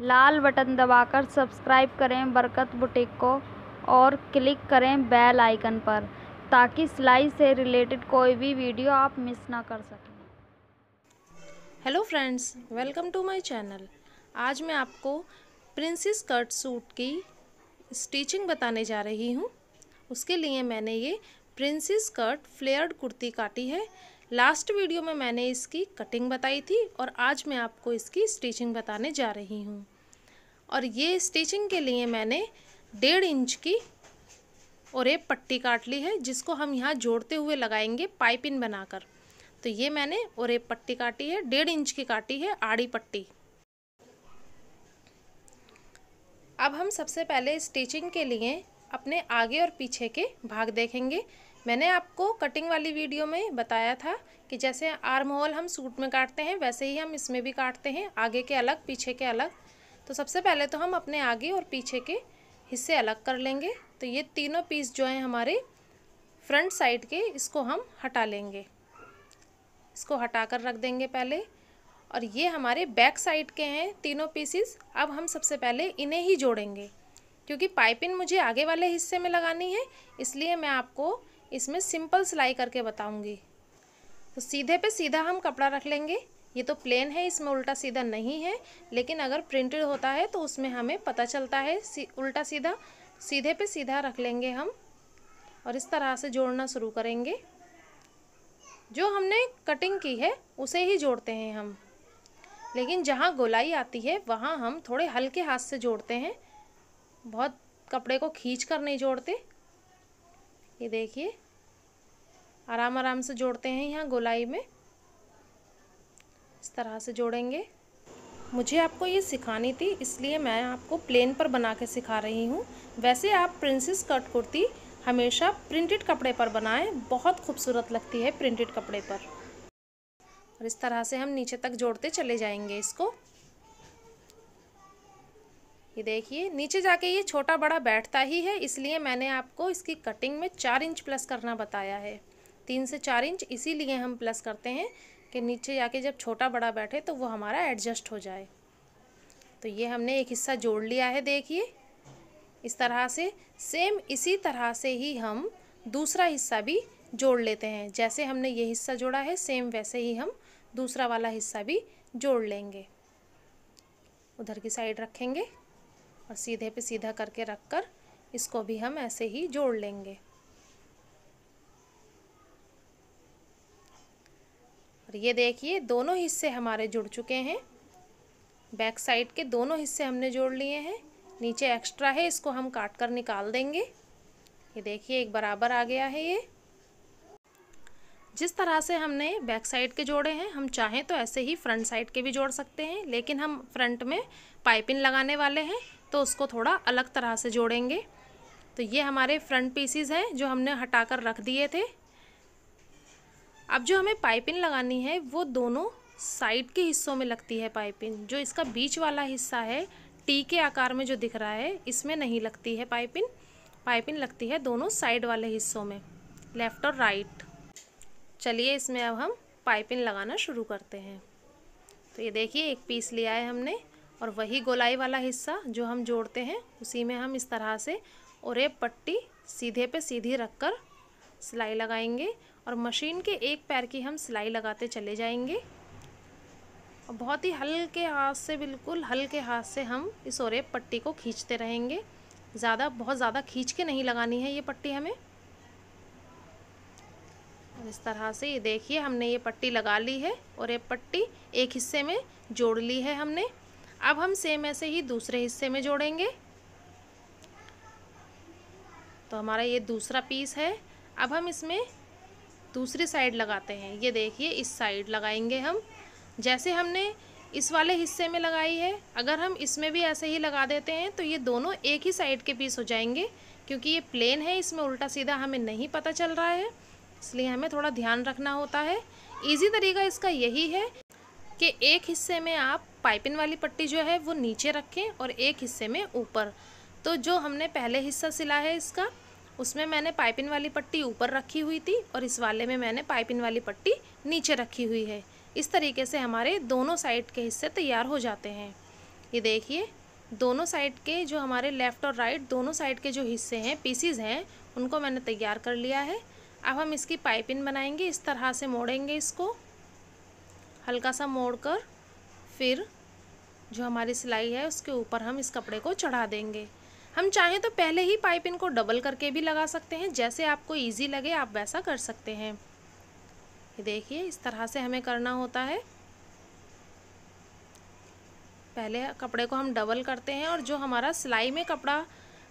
लाल button दबाकर subscribe करें बरकत बुटीक को और क्लिक करें बेल आइकन पर ताकि सिलाई से रिलेटेड कोई भी वीडियो आप मिस ना कर सकें hello friends welcome to my channel आज मैं आपको प्रिंसेस कट सूट की स्टिचिंग बताने जा रही हूँ उसके लिए मैंने ये प्रिंसेस कट फ्लेयर्ड कुर्ती काटी है लास्ट वीडियो में मैंने इसकी कटिंग बताई थी और आज मैं आपको इसकी स्टिचिंग बताने जा रही हूँ और ये स्टिचिंग के लिए मैंने डेढ़ इंच की और एक पट्टी काट ली है जिसको हम यहाँ जोड़ते हुए लगाएंगे पाइपिंग बनाकर तो ये मैंने और एक पट्टी काटी है डेढ़ इंच की काटी है आड़ी पट्टी अब हम सबसे पहले स्टिचिंग के लिए अपने आगे और पीछे के भाग देखेंगे मैंने आपको कटिंग वाली वीडियो में बताया था कि जैसे आर्म होल हम सूट में काटते हैं वैसे ही हम इसमें भी काटते हैं आगे के अलग पीछे के अलग तो सबसे पहले तो हम अपने आगे और पीछे के हिस्से अलग कर लेंगे तो ये तीनों पीस जो हैं हमारे फ्रंट साइड के इसको हम हटा लेंगे इसको हटा कर रख देंगे पहले और ये हमारे बैक साइड के हैं तीनों पीसीस अब हम सबसे पहले इन्हें ही जोड़ेंगे क्योंकि पाइपिंग मुझे आगे वाले हिस्से में लगानी है इसलिए मैं आपको इसमें सिंपल सिलाई करके बताऊँगी तो सीधे पे सीधा हम कपड़ा रख लेंगे ये तो प्लेन है इसमें उल्टा सीधा नहीं है लेकिन अगर प्रिंटेड होता है तो उसमें हमें पता चलता है सी, उल्टा सीधा सीधे पे सीधा रख लेंगे हम और इस तरह से जोड़ना शुरू करेंगे जो हमने कटिंग की है उसे ही जोड़ते हैं हम लेकिन जहाँ गोलाई आती है वहाँ हम थोड़े हल्के हाथ से जोड़ते हैं बहुत कपड़े को खींच कर नहीं जोड़ते ये देखिए आराम आराम से जोड़ते हैं यहाँ गोलाई में इस तरह से जोड़ेंगे मुझे आपको ये सिखानी थी इसलिए मैं आपको प्लेन पर बना के सिखा रही हूँ वैसे आप प्रिंसेस कट कुर्ती हमेशा प्रिंटेड कपड़े पर बनाएं बहुत खूबसूरत लगती है प्रिंटेड कपड़े पर और इस तरह से हम नीचे तक जोड़ते चले जाएंगे इसको ये देखिए नीचे जाके ये छोटा बड़ा बैठता ही है इसलिए मैंने आपको इसकी कटिंग में चार इंच प्लस करना बताया है तीन से चार इंच इसीलिए हम प्लस करते हैं कि नीचे जाके जब छोटा बड़ा बैठे तो वो हमारा एडजस्ट हो जाए तो ये हमने एक हिस्सा जोड़ लिया है देखिए इस तरह से सेम इसी तरह से ही हम दूसरा हिस्सा भी जोड़ लेते हैं जैसे हमने ये हिस्सा जोड़ा है सेम वैसे ही हम दूसरा वाला हिस्सा भी जोड़ लेंगे उधर की साइड रखेंगे और सीधे पे सीधा करके रख कर इसको भी हम ऐसे ही जोड़ लेंगे और ये देखिए दोनों हिस्से हमारे जुड़ चुके हैं बैक साइड के दोनों हिस्से हमने जोड़ लिए हैं नीचे एक्स्ट्रा है इसको हम काट कर निकाल देंगे ये देखिए एक बराबर आ गया है ये जिस तरह से हमने बैक साइड के जोड़े हैं हम चाहें तो ऐसे ही फ्रंट साइड के भी जोड़ सकते हैं लेकिन हम फ्रंट में पाइपिंग लगाने वाले हैं तो उसको थोड़ा अलग तरह से जोड़ेंगे तो ये हमारे फ्रंट पीसीज हैं जो हमने हटाकर रख दिए थे अब जो हमें पाइपिंग लगानी है वो दोनों साइड के हिस्सों में लगती है पाइपिंग जो इसका बीच वाला हिस्सा है टी के आकार में जो दिख रहा है इसमें नहीं लगती है पाइपिंग पाइपिंग लगती है दोनों साइड वाले हिस्सों में लेफ़्ट और राइट चलिए इसमें अब हम पाइपिंग लगाना शुरू करते हैं तो ये देखिए एक पीस लिया है हमने और वही गोलाई वाला हिस्सा जो हम जोड़ते हैं उसी में हम इस तरह से और एक पट्टी सीधे पे सीधी रखकर सिलाई लगाएंगे और मशीन के एक पैर की हम सिलाई लगाते चले जाएंगे और बहुत ही हल्के हाथ से बिल्कुल हल्के हाथ से हम इस और पट्टी को खींचते रहेंगे ज़्यादा बहुत ज़्यादा खींच के नहीं लगानी है ये पट्टी हमें और इस तरह से ये देखिए हमने ये पट्टी लगा ली है और ये पट्टी एक हिस्से में जोड़ ली है हमने अब हम सेम ऐसे ही दूसरे हिस्से में जोड़ेंगे तो हमारा ये दूसरा पीस है अब हम इसमें दूसरी साइड लगाते हैं ये देखिए इस साइड लगाएंगे हम जैसे हमने इस वाले हिस्से में लगाई है अगर हम इसमें भी ऐसे ही लगा देते हैं तो ये दोनों एक ही साइड के पीस हो जाएंगे क्योंकि ये प्लेन है इसमें उल्टा सीधा हमें नहीं पता चल रहा है इसलिए हमें थोड़ा ध्यान रखना होता है ईजी तरीका इसका यही है कि एक हिस्से में आप पाइपिंग वाली पट्टी जो है वो नीचे रखें और एक हिस्से में ऊपर तो जो हमने पहले हिस्सा सिला है इसका उसमें मैंने पाइपिंग वाली पट्टी ऊपर रखी हुई थी और इस वाले में मैंने पाइपिंग वाली पट्टी नीचे रखी हुई है इस तरीके से हमारे दोनों साइड के हिस्से तैयार हो जाते हैं ये देखिए दोनों साइड के जो हमारे लेफ़्ट और राइट दोनों साइड के जो हिस्से हैं पीसीज हैं उनको मैंने तैयार कर लिया है अब हम इसकी पाइपिंग बनाएंगे इस तरह से मोड़ेंगे इसको हल्का सा मोड़कर फिर जो हमारी सिलाई है उसके ऊपर हम इस कपड़े को चढ़ा देंगे हम चाहें तो पहले ही पाइपिंग को डबल करके भी लगा सकते हैं जैसे आपको ईजी लगे आप वैसा कर सकते हैं ये देखिए इस तरह से हमें करना होता है पहले कपड़े को हम डबल करते हैं और जो हमारा सिलाई में कपड़ा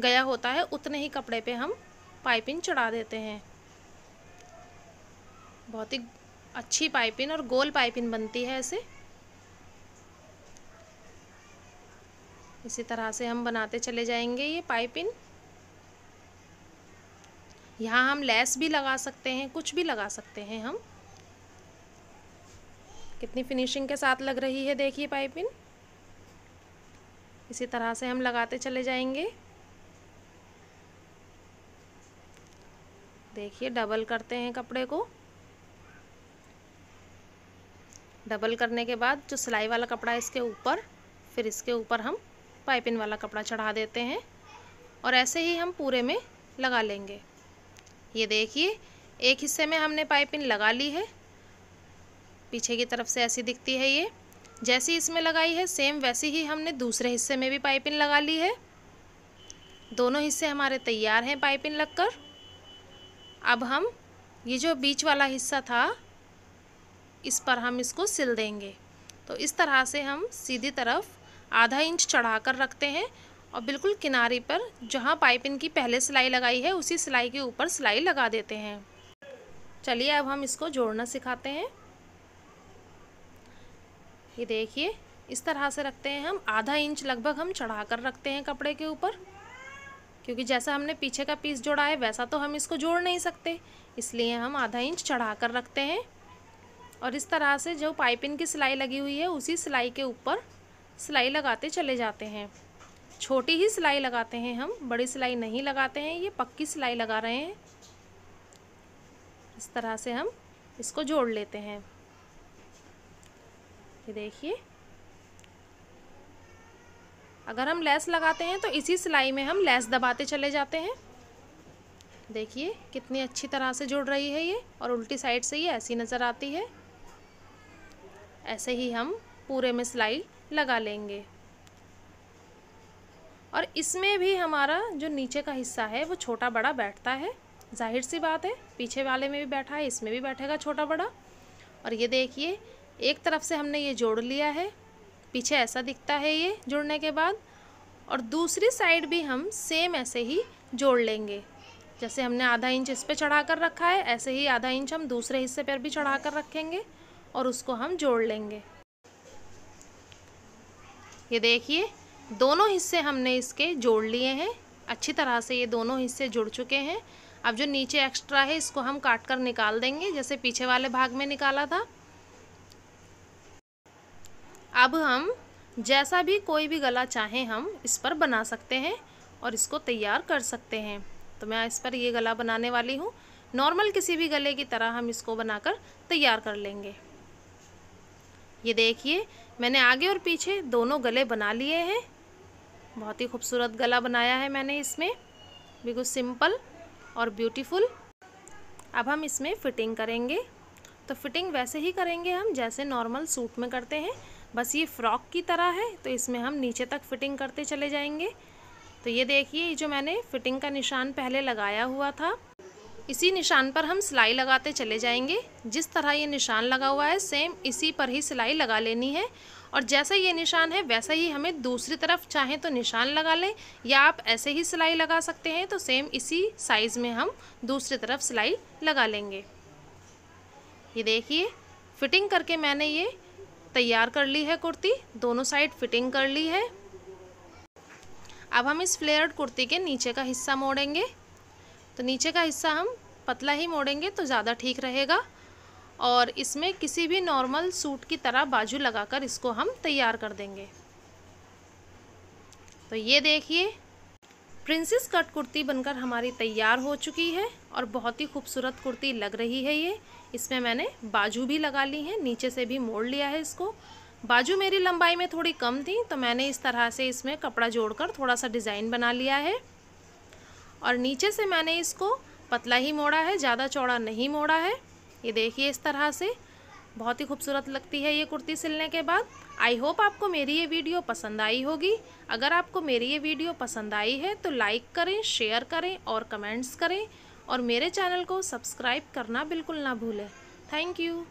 गया होता है उतने ही कपड़े पे हम पाइपिंग चढ़ा देते हैं बहुत ही अच्छी पाइपिन और गोल पाइपिन बनती है ऐसे इसी तरह से हम बनाते चले जाएंगे ये पाइपिन यहाँ हम लेस भी लगा सकते हैं कुछ भी लगा सकते हैं हम कितनी फिनिशिंग के साथ लग रही है देखिए पाइपिन इसी तरह से हम लगाते चले जाएंगे देखिए डबल करते हैं कपड़े को डबल करने के बाद जो सिलाई वाला कपड़ा है इसके ऊपर फिर इसके ऊपर हम पाइपिंग वाला कपड़ा चढ़ा देते हैं और ऐसे ही हम पूरे में लगा लेंगे ये देखिए एक हिस्से में हमने पाइपिंग लगा ली है पीछे की तरफ से ऐसी दिखती है ये जैसी इसमें लगाई है सेम वैसी ही हमने दूसरे हिस्से में भी पाइपिंग लगा ली है दोनों हिस्से हमारे तैयार हैं पाइपिंग लगकर अब हम ये जो बीच वाला हिस्सा था इस पर हम इसको सिल देंगे तो इस तरह से हम सीधी तरफ आधा इंच चढ़ा कर रखते हैं और बिल्कुल किनारे पर जहाँ पाइपिंग की पहले सिलाई लगाई है उसी सिलाई के ऊपर सिलाई लगा देते हैं चलिए अब हम इसको जोड़ना सिखाते हैं ये देखिए इस तरह से रखते हैं हम आधा इंच लगभग हम चढ़ा कर रखते हैं कपड़े के ऊपर क्योंकि जैसा हमने पीछे का पीस जोड़ा है वैसा तो हम इसको जोड़ नहीं सकते इसलिए हम आधा इंच चढ़ा कर रखते हैं और इस तरह से जो पाइपिंग की सिलाई लगी हुई है उसी सिलाई के ऊपर सिलाई लगाते चले जाते हैं छोटी ही सिलाई लगाते हैं हम बड़ी सिलाई नहीं लगाते हैं ये पक्की सिलाई लगा रहे हैं इस तरह से हम इसको जोड़ लेते हैं ये देखिए अगर हम लेस लगाते हैं तो इसी सिलाई में हम लेस दबाते चले जाते हैं देखिए कितनी अच्छी तरह से जुड़ रही है ये और उल्टी साइड से ये ऐसी नज़र आती है ऐसे ही हम पूरे में सिलाई लगा लेंगे और इसमें भी हमारा जो नीचे का हिस्सा है वो छोटा बड़ा बैठता है जाहिर सी बात है पीछे वाले में भी बैठा है इसमें भी बैठेगा छोटा बड़ा और ये देखिए एक तरफ से हमने ये जोड़ लिया है पीछे ऐसा दिखता है ये जुड़ने के बाद और दूसरी साइड भी हम सेम ऐसे ही जोड़ लेंगे जैसे हमने आधा इंच इस पर चढ़ा कर रखा है ऐसे ही आधा इंच हम दूसरे हिस्से पर भी चढ़ा कर रखेंगे और उसको हम जोड़ लेंगे ये देखिए दोनों हिस्से हमने इसके जोड़ लिए हैं अच्छी तरह से ये दोनों हिस्से जुड़ चुके हैं अब जो नीचे एक्स्ट्रा है इसको हम काट कर निकाल देंगे जैसे पीछे वाले भाग में निकाला था अब हम जैसा भी कोई भी गला चाहें हम इस पर बना सकते हैं और इसको तैयार कर सकते हैं तो मैं इस पर ये गला बनाने वाली हूँ नॉर्मल किसी भी गले की तरह हम इसको बनाकर तैयार कर लेंगे ये देखिए मैंने आगे और पीछे दोनों गले बना लिए हैं बहुत ही खूबसूरत गला बनाया है मैंने इसमें बिल्कुल सिंपल और ब्यूटीफुल अब हम इसमें फ़िटिंग करेंगे तो फिटिंग वैसे ही करेंगे हम जैसे नॉर्मल सूट में करते हैं बस ये फ्रॉक की तरह है तो इसमें हम नीचे तक फिटिंग करते चले जाएंगे तो ये देखिए जो मैंने फिटिंग का निशान पहले लगाया हुआ था इसी निशान पर हम सिलाई लगाते चले जाएंगे जिस तरह ये निशान लगा हुआ है सेम इसी पर ही सिलाई लगा लेनी है और जैसा ये निशान है वैसा ही हमें दूसरी तरफ चाहें तो निशान लगा लें या आप ऐसे ही सिलाई लगा सकते हैं तो सेम इसी साइज़ में हम दूसरी तरफ सिलाई लगा लेंगे ये देखिए फिटिंग करके मैंने ये तैयार कर ली है कुर्ती दोनों साइड फिटिंग कर ली है अब हम इस फ्लेयर्ड कुर्ती के नीचे का हिस्सा मोड़ेंगे तो नीचे का हिस्सा हम पतला ही मोड़ेंगे तो ज़्यादा ठीक रहेगा और इसमें किसी भी नॉर्मल सूट की तरह बाजू लगाकर इसको हम तैयार कर देंगे तो ये देखिए प्रिंसेस कट कुर्ती बनकर हमारी तैयार हो चुकी है और बहुत ही खूबसूरत कुर्ती लग रही है ये इसमें मैंने बाजू भी लगा ली है नीचे से भी मोड़ लिया है इसको बाजू मेरी लंबाई में थोड़ी कम थी तो मैंने इस तरह से इसमें कपड़ा जोड़कर थोड़ा सा डिज़ाइन बना लिया है और नीचे से मैंने इसको पतला ही मोड़ा है ज़्यादा चौड़ा नहीं मोड़ा है ये देखिए इस तरह से बहुत ही खूबसूरत लगती है ये कुर्ती सिलने के बाद आई होप आपको मेरी ये वीडियो पसंद आई होगी अगर आपको मेरी ये वीडियो पसंद आई है तो लाइक करें शेयर करें और कमेंट्स करें और मेरे चैनल को सब्सक्राइब करना बिल्कुल ना भूलें थैंक यू